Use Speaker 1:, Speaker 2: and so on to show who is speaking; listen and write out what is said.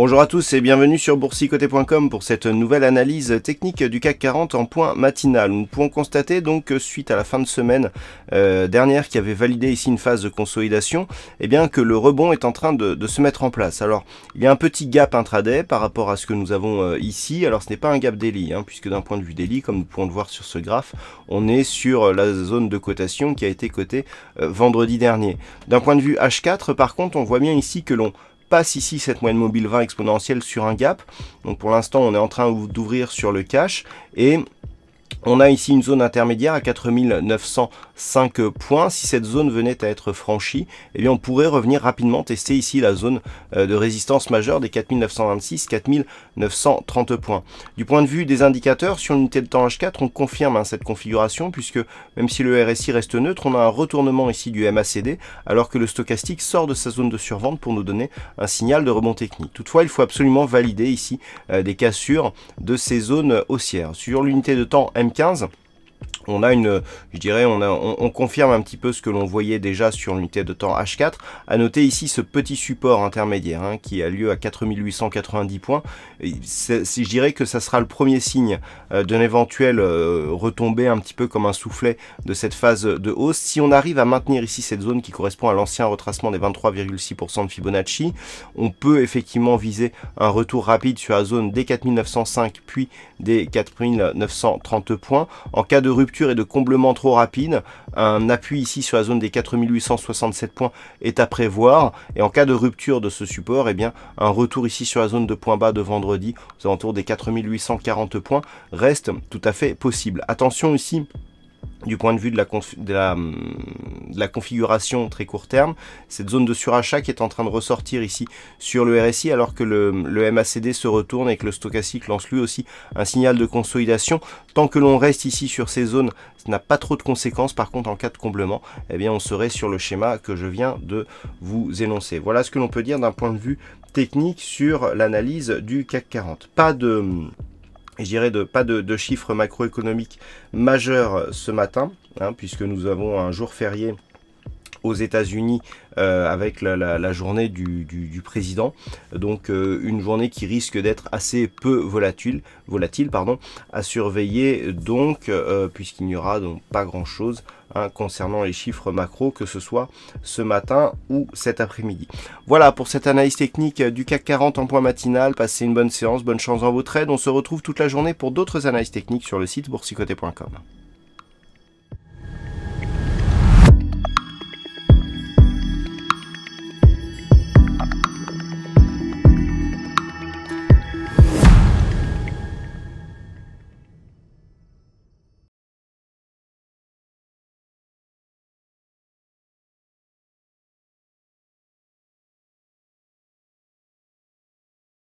Speaker 1: Bonjour à tous et bienvenue sur boursicoté.com pour cette nouvelle analyse technique du CAC 40 en point matinal. Nous pouvons constater donc que suite à la fin de semaine euh, dernière qui avait validé ici une phase de consolidation, et eh bien que le rebond est en train de, se mettre en place. Alors il y a un petit gap intraday par rapport à ce que nous avons euh, ici. Alors ce n'est pas un gap daily hein, puisque d'un point de vue daily, comme nous pouvons le voir sur ce graphe, on est sur la zone de cotation qui a été cotée euh, vendredi dernier. D'un point de vue H4 par contre on voit bien ici que l'on passe ici cette moyenne mobile 20 exponentielle sur un gap. Donc pour l'instant, on est en train d'ouvrir sur le cash et on a ici une zone intermédiaire à 4905 points. Si cette zone venait à être franchie, eh bien on pourrait revenir rapidement tester ici la zone euh, de résistance majeure des 4926-4930 points. Du point de vue des indicateurs, sur l'unité de temps H4, on confirme hein, cette configuration puisque même si le RSI reste neutre, on a un retournement ici du MACD alors que le stochastique sort de sa zone de survente pour nous donner un signal de rebond technique. Toutefois, il faut absolument valider ici euh, des cassures de ces zones haussières. Sur l'unité de temps m 2015 15 on a une, je dirais, on, on, confirme un petit peu ce que l'on voyait déjà sur l'unité de temps H4. À noter ici ce petit support intermédiaire hein, qui a lieu à 4890 points. je dirais que ça sera le premier signe d'une euh, d'un éventuel euh, retombée un petit peu comme un soufflet de cette phase de hausse. Si on arrive à maintenir ici cette zone qui correspond à l'ancien retracement des 23,6% de Fibonacci, on peut effectivement viser un retour rapide sur la zone des 4905 puis des 4930 points. En cas de rupture et de comblement trop rapide. Un appui ici sur la zone des 4867 points est à prévoir. Et en cas de rupture de ce support, et eh bien, un retour ici sur la zone de points bas de vendredi aux alentours des 4840 points reste tout à fait possible. Attention ici du point de vue de la, la, hum, de la, configuration très court terme, cette zone de surachat qui est en train de ressortir ici sur le RSI alors que le, MACD se retourne et que le stochastique lance lui aussi un signal de consolidation. Tant que l'on reste ici sur ces zones, ça n'a pas trop de conséquences. Par contre, en cas de comblement, eh bien, on serait sur le schéma que je viens de vous énoncer. Voilà ce que l'on peut dire d'un point de vue technique sur l'analyse du CAC 40. Pas de hum, je dirais, de, pas de, chiffres macroéconomiques majeurs euh, ce matin, hein, puisque nous avons un jour férié aux États-Unis euh, avec la, journée du, président. Donc euh, une journée qui risque d'être assez peu volatile, volatile pardon, à surveiller donc euh, puisqu'il n'y aura donc pas grand-chose hein, concernant les chiffres macro que ce soit ce matin ou cet après-midi. Voilà pour cette analyse technique du CAC 40 en point matinal. Passez une bonne séance, bonne chance dans votre aide. On se retrouve toute la journée pour d'autres analyses techniques sur le site boursicoté.com.